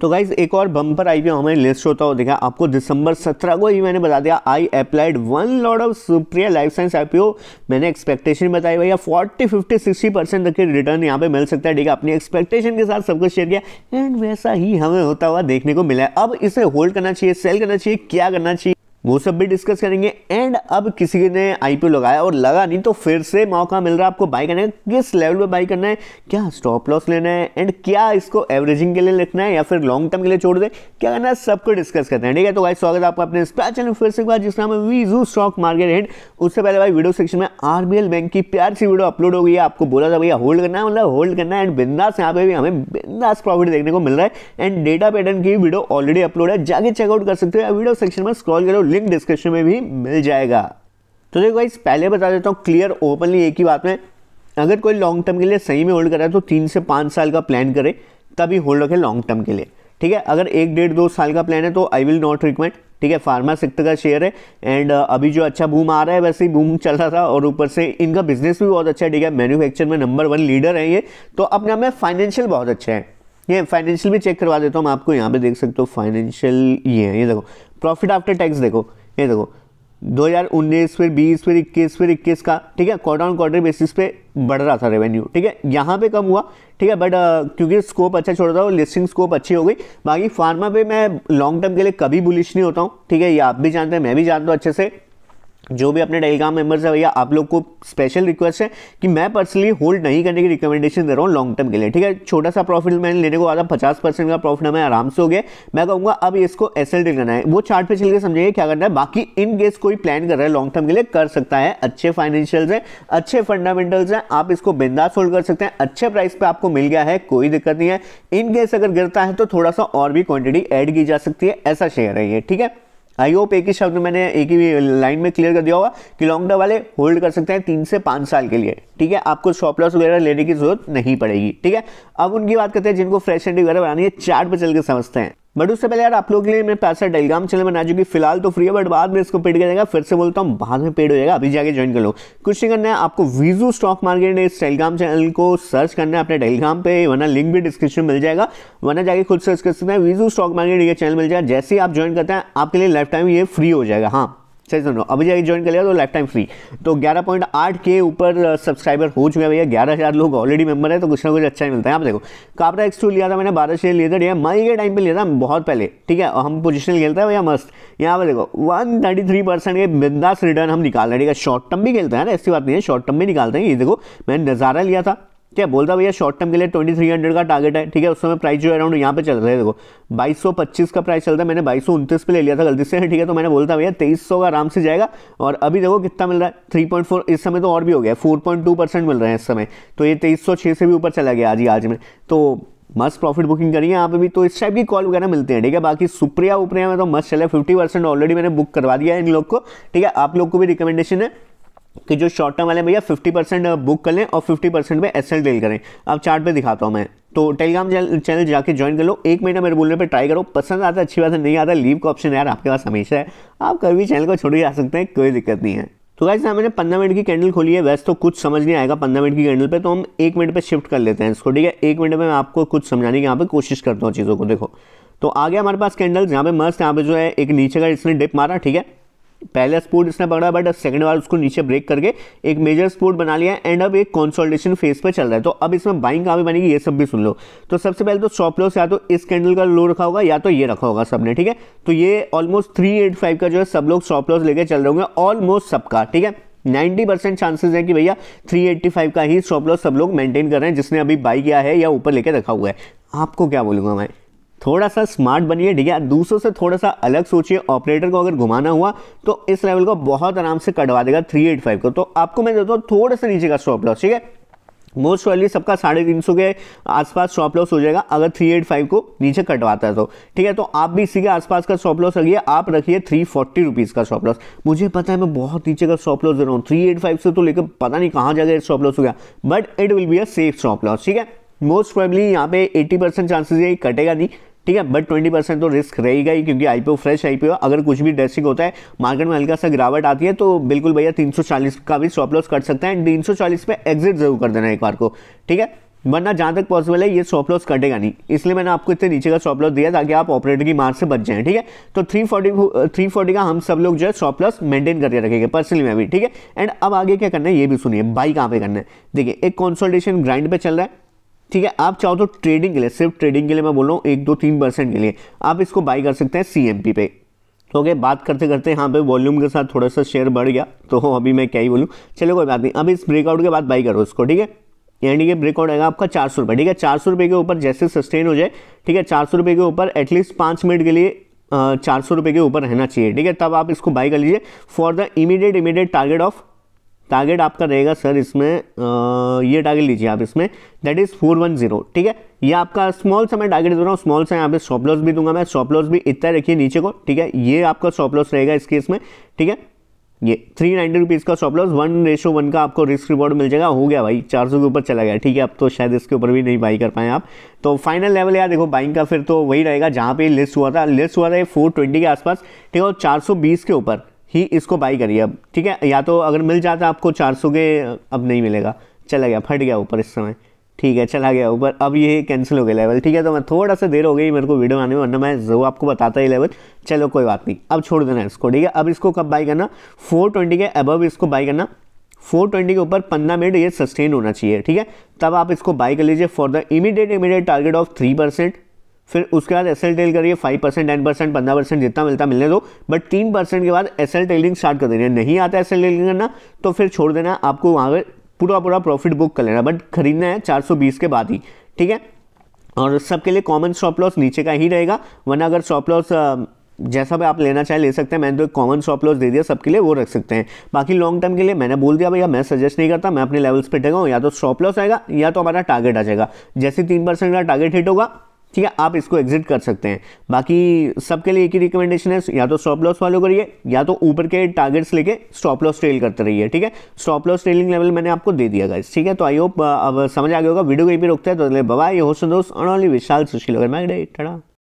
तो गाइज एक और बम्पर आई पी हमारी लिस्ट होता हो देखा आपको दिसंबर 17 को ही मैंने बता दिया I applied one lot of Supriya life science I मैंने एक्सपेक्टेशन बताई भैया 40 50 60 परसेंट तक के रिटर्न यहाँ पे मिल सकता है ठीक है अपनी एक्सपेक्टेशन के साथ सब कुछ शेयर किया एंड वैसा ही हमें होता हुआ देखने को मिला है अब इसे होल्ड करना चाहिए सेल करना चाहिए क्या करना चाहिए वो सब भी डिस्कस करेंगे एंड अब किसी ने आईपीओ लगाया और लगा नहीं तो फिर से मौका मिल रहा है आपको बाई करने का किस लेवल पे बाई करना है क्या स्टॉप लॉस लेना है एंड क्या इसको एवरेजिंग के लिए लिखना है या फिर लॉन्ग टर्म के लिए छोड़ दे क्या करना है सबको डिस्कस करते हैं ठीक है तो भाई स्वागत आपका अपने चैनल फिर से बात जिसका नाम वी जू स्टॉक मार्केट एंड उससे पहले भाई वीडियो सेक्शन में आर बैंक की प्यार सी वीडियो अपलोड हो गई है आपको बोला था भैया होल्ड करना है मतलब होल्ड करना है एंड बिंदास यहाँ पे भी हमें बिंदास प्रॉफिट देखने को मिल रहा है एंड डेटा पैटर्न की वीडियो ऑलरेडी अपलोड है जाके चेकआउट कर सकते हो या वीडियो सेक्शन में स्क्रॉल करो लिंक डिस्क्रिप्शन में भी मिल जाएगा तो देखो गाइस पहले बता देता हूँ क्लियर ओपनली एक ही बात में अगर कोई लॉन्ग टर्म के लिए सही में होल्ड कर रहा है तो तीन से पाँच साल का प्लान करे तभी होल्ड रखें लॉन्ग टर्म के लिए ठीक है अगर एक डेढ़ दो साल का प्लान है तो आई विल नॉट रिकमेंड ठीक है फार्मा सेक्टर का शेयर है एंड uh, अभी जो अच्छा बूम आ रहा है वैसे ही बूम चल रहा था और ऊपर से इनका बिजनेस भी बहुत अच्छा है ठीक है मैन्युफैक्चर में नंबर वन लीडर है ये तो अपने आप में फाइनेंशियल बहुत अच्छे हैं ये फाइनेंशियल भी चेक करवा देता हूँ मैं आपको यहाँ पे देख सकते हो फाइनेंशियल ये है ये देखो प्रॉफिट आफ्टर टैक्स देखो ये देखो 2019 फिर 20 फिर 21 फिर 21 का ठीक है क्वार्टर ऑन क्वार्टर बेसिस पे बढ़ रहा था रेवेन्यू ठीक है यहाँ पे कम हुआ ठीक है बट uh, क्योंकि स्कोप अच्छा छोड़ रहा था लिस्टिंग स्कोप अच्छी हो गई बाकी फार्मा पे मैं लॉन्ग टर्म के लिए कभी बुलिश नहीं होता हूँ ठीक है ये आप भी जानते हैं मैं भी जानता हूँ अच्छे से जो भी अपने टेलीग्राम मेंबर्स है भैया आप लोग को स्पेशल रिक्वेस्ट है कि मैं पर्सनली होल्ड नहीं करने की रिकमेंडेशन दे रहा हूँ लॉन्ग टर्म के लिए ठीक है छोटा सा प्रॉफिट मैंने लेने को आता पचास परसेंट का प्रॉफिट हमें आराम से हो गया मैं कहूँगा अब इसको एस एल करना है वो चार्ट पे चल के समझिए क्या करना है बाकी इन केस कोई प्लान कर रहा है लॉन्ग टर्म के लिए कर सकता है अच्छे फाइनेंशियल है अच्छे फंडामेंटल्स हैं आप इसको बिंदास होल्ड कर सकते हैं अच्छे प्राइस पर आपको मिल गया है कोई दिक्कत नहीं है इन केस अगर गिरता है तो थोड़ा सा और भी क्वान्टिटी एड की जा सकती है ऐसा शेयर है ये ठीक है आई होप एक ही शब्द मैंने एक ही लाइन में क्लियर कर दिया होगा कि लॉन्ग टर्म वाले होल्ड कर सकते हैं तीन से पाँच साल के लिए ठीक है आपको शॉप लॉस वगैरह लेने की जरूरत नहीं पड़ेगी ठीक है अब उनकी बात करते हैं जिनको फ्रेश एंड वगैरह बनानी है चार्ट पर चल के समझते हैं बट उससे पहले यार आप लोगों के लिए मैं पैसा टेलीग्राम चैनल बना चुकी फिलहाल तो फ्री है बट बाद में इसको पेड कर जाएगा फिर से बोलता हूँ बाद में पेड हो जाएगा अभी जाके ज्वाइन कर लो कुछ नहीं करना है आपको वीजू स्टॉक मार्केट इस टेलीग्राम चैनल को सर्च करना है अपने टेलीग्राम पे वरना लिंक भी डिस्क्रिप्शन मिल जाएगा वरना जाके खुद सर्च कर सकते हैं वीजू स्टॉक मार्केट ये चैनल मिल जाएगा जैसे ही आप ज्वाइन करते हैं आपके लिए लाइफ टाइम ये फ्री हो जाएगा हाँ सही सुनो अभी जाके ज्वाइन कर लिया तो लाइफ टाइम फ्री तो ग्यारह पॉइंट आठ के ऊपर सब्सक्राइबर uh, हो चुके हैं भैया ग्यारह हज़ार लोग ऑलरेडी मेंबर है तो कुछ ना कुछ अच्छा ही मिलता है आप देखो काबरा एक्स टू लिया था मैंने बारह शेयर लिया था भैया मई के टाइम पर लिया था बहुत पहले ठीक है हम पोजिशन खेलते हैं भैया मस्त यहाँ पर देखो वन थर्टी थ्री परसेंट के बिंदास रिटर्न हम निकाल रहे हैं ठीक है शॉर्ट टर्म भी खेलते हैं ना ऐसी बात नहीं है शॉर्ट टर्म भी निकालते हैं ये देखो मैंने नज़ारा लिया था ठीक है बोल रहा भैया शॉर्ट टर्म के लिए ट्वेंटी थ्री हंड्रेड का टारगेट है ठीक है उस समय प्राइस जो है अराउंड यहाँ पे चल रहा है देखो बाईस सौ पच्चीस का प्राइस चल रहा है मैंने बाईस सौ उनतीस पे ले लिया था गलती से ठीक है तो मैंने बोलता भैया तेईस सौ का आराम से जाएगा और अभी देखो कितना मिल रहा है थ्री पॉइंट फोर इस समय तो और भी हो गया फोर पॉइंट टू परसेंट मिल रहे हैं इस समय तो ये तेईस सौ छः से भी ऊपर चला गया आज ही आज में तो मस्त प्रॉफिट बुकिंग करिए आप यहाँ पे भी तो इस टाइप की कॉल वगैरह मिलते हैं ठीक है बाकी सुप्रिया उप्रिया में तो मस्त चले फिफ्टी परसेंट ऑलरेडी मैंने बुक करवा दिया है इन लोग को ठीक है आप लोग को भी रिकमेंडेशन है कि जो शॉर्ट टर्म वाले भैया 50 परसेंट बुक कर लें और 50 परसेंट में एस डील करें आप चार्ट पे दिखाता हूँ मैं तो टेलीग्राम चैनल जाके ज्वाइन कर लो एक महीना मेरे बोलने पे ट्राई करो पसंद आता अच्छी बात है नहीं आता लीव का ऑप्शन यार आपके पास हमेशा है आप कभी भी चैनल को छोड़ ही जा सकते हैं कोई दिक्कत नहीं है तो गाइस यहाँ मैंने पंद्रह मिनट की कैंडल खोली है वैसे तो कुछ समझ नहीं आएगा पंद्रह मिनट की कैंडल पे तो हम एक मिनट पे शिफ्ट कर लेते हैं इसको ठीक है एक मिनट में मैं आपको कुछ समझाने की यहाँ पे कोशिश करता हूँ चीज़ों को देखो तो आ गया हमारे पास कैंडल्स यहाँ पे मस्त यहाँ पे जो है एक नीचे का इसने डिप मारा ठीक है पहला स्पोर्ट इसने पकड़ा बट सेकंड बार उसको नीचे ब्रेक करके एक मेजर स्पोर्ट बना लिया एंड अब एक कॉन्सोल्टेशन फेज पर चल रहा है तो अब इसमें बाइंग कहाँ भी बनेगी ये सब भी सुन लो तो सबसे पहले तो स्टॉप लॉस या तो इस कैंडल का लो रखा होगा या तो ये रखा होगा सबने ठीक है तो ये ऑलमोस्ट थ्री का जो है सब लोग स्टॉप लॉस लेकर चल रहे होंगे ऑलमोस्ट सबका ठीक है 90 परसेंट चांसेस है कि भैया 385 का ही स्टॉप लॉस सब लोग मेंटेन कर रहे हैं जिसने अभी बाई किया है या ऊपर लेके रखा हुआ है आपको क्या बोलूंगा मैं थोड़ा सा स्मार्ट बनिए ठीक है दूसरों से थोड़ा सा अलग सोचिए ऑपरेटर को अगर घुमाना हुआ तो इस लेवल को बहुत आराम से कटवा देगा 385 को तो आपको मैं देता हूँ थोड़ा सा नीचे का स्टॉप लॉस ठीक है मोस्ट वाली सबका साढ़े तीन सौ के आसपास स्टॉप लॉस हो जाएगा अगर थ्री एट फाइव को नीचे कटवाता है तो ठीक है तो आप भी इसी के आसपास का स्टॉप लॉस रखिए आप रखिए थ्री फोर्टी रुपीज़ का स्टॉप लॉस मुझे पता है मैं बहुत नीचे का स्टॉप लॉस दे रहा हूँ थ्री एट फाइव से तो लेकर पता नहीं कहाँ जाएगा स्टॉप लॉस हो गया but it will be a safe stop loss ठीक है मोस्ट प्रॉबली यहाँ पे 80 परसेंट चांसेस ये कटेगा नहीं ठीक है बट ट्वेंटी परसेंट तो रिस्क रहेगा ही क्योंकि आईपीओ फ्रेश आईपीओ अगर कुछ भी ड्रेसिंग होता है मार्केट में हल्का सा गिरावट आती है तो बिल्कुल भैया 340 का भी स्टॉप लॉस कर सकते हैं एंड चालीस पे एग्जिट जरूर कर देना एक बार को ठीक है वरना जहाँ तक पॉसिबल है ये स्टॉप लॉस कटेगा नहीं इसलिए मैंने आपको इतने नीचे का स्टॉप लॉस दिया ताकि आप ऑपरेटर की मार से बच जाएं ठीक है तो 340 340 का हम सब लोग जो है स्टॉप लॉस मेंटेन करके रखेंगे पर्सनली में भी ठीक है एंड अब आगे क्या करना है ये भी सुनिए बाई कहाँ पे करना है देखिए एक कॉन्सल्टेशन ग्राइंड पे चल रहा है ठीक है आप चाहो तो ट्रेडिंग के लिए सिर्फ ट्रेडिंग के लिए मैं बोल रहा हूँ एक दो तीन परसेंट के लिए आप इसको बाई कर सकते हैं सी पे ओके बात करते करते यहाँ पे वॉल्यूम के साथ थोड़ा सा शेयर बढ़ गया तो अभी मैं क्या ही बोलूँ चलो कोई बात नहीं अब इस ब्रेकआउट के बाद बाई करो इसको ठीक है यानी कि ब्रेकआउट आएगा आपका चार सौ रुपये ठीक है चार सौ रुपये के ऊपर जैसे सस्टेन हो जाए ठीक है चार सौ रुपये के ऊपर एटलीस्ट पाँच मिनट के लिए चार सौ रुपये के ऊपर रहना चाहिए ठीक है तब आप इसको बाई कर लीजिए for the immediate immediate target of target आपका रहेगा सर इसमें आ, ये टारगेट लीजिए आप इसमें that is four one zero ठीक है ये आपका स्मॉल सा मैं टारगेट दे रहा हूँ स्मॉल सा यहाँ पे स्टॉप लॉस भी दूंगा मैं स्टॉप लॉस भी इतना रखिए नीचे को ठीक है ये आपका स्टॉप लॉस रहेगा इस केस में ठीक है ये थ्री नाइन्टी रुपीज़ का stop loss one ratio one का आपको रिस्क रिवॉर्ड मिल जाएगा हो गया भाई चार सौ के ऊपर चला गया ठीक है अब तो शायद इसके ऊपर भी नहीं बाई कर पाए आप तो फाइनल लेवल यार देखो बाइंग का फिर तो वही रहेगा जहाँ पे लिस्ट हुआ था लिस्ट हुआ था ये फोर ट्वेंटी के आसपास ठीक है और चार सौ बीस के ऊपर ही इसको बाई करिए अब ठीक है या तो अगर मिल जाता आपको चार सौ के अब नहीं मिलेगा चला गया फट गया ऊपर इस समय ठीक है चला गया ऊपर अब ये कैंसिल हो गया लेवल ठीक है तो मैं थोड़ा सा देर हो गई मेरे को वीडियो आने में वरना मैं जो आपको बताता ही लेवल चलो कोई बात नहीं अब छोड़ देना इसको ठीक है अब इसको कब बाई करना 420 के अबव इसको बाई करना 420 के ऊपर 15 मिनट ये सस्टेन होना चाहिए ठीक है तब आप इसको बाई कर लीजिए for the immediate immediate target of three percent फिर उसके बाद एस एल टेल करिए फाइव परसेंट टेन परसेंट पंद्रह परसेंट जितना मिलता मिलने दो बट तीन परसेंट के बाद एस एल टेलिंग स्टार्ट कर देनी है नहीं आता एस एल टेलिंग करना तो फिर छोड़ देना आपको वहाँ पर पूरा पूरा प्रॉफिट बुक कर लेना बट खरीदना है चार सौ बीस के बाद ही ठीक है और सबके लिए कॉमन स्टॉप लॉस नीचे का ही रहेगा वरना अगर स्टॉप लॉस जैसा भी आप लेना चाहे ले सकते हैं मैंने तो एक कॉमन स्टॉप लॉस दे दिया सबके लिए वो रख सकते हैं बाकी लॉन्ग टर्म के लिए मैंने बोल दिया भैया मैं सजेस्ट नहीं करता मैं अपने लेवल्स पे टेगा या तो स्टॉप लॉस आएगा या तो हमारा टारगेट आ जाएगा जैसे तीन परसेंट का टारगेट हिट होगा ठीक है आप इसको एग्जिट कर सकते हैं बाकी सबके लिए एक ही रिकमेंडेशन है या तो स्टॉप लॉस फॉलो करिए या तो ऊपर के टारगेट्स लेके स्टॉप लॉस ट्रेल करते रहिए ठीक है स्टॉप लॉस ट्रेलिंग लेवल मैंने आपको दे दिया गाइस ठीक है तो आई होप अब समझ आ गया होगा वीडियो को भी रोकते हैं तो ये होस्ट दोस्त और विशाल सुशील अगर मैं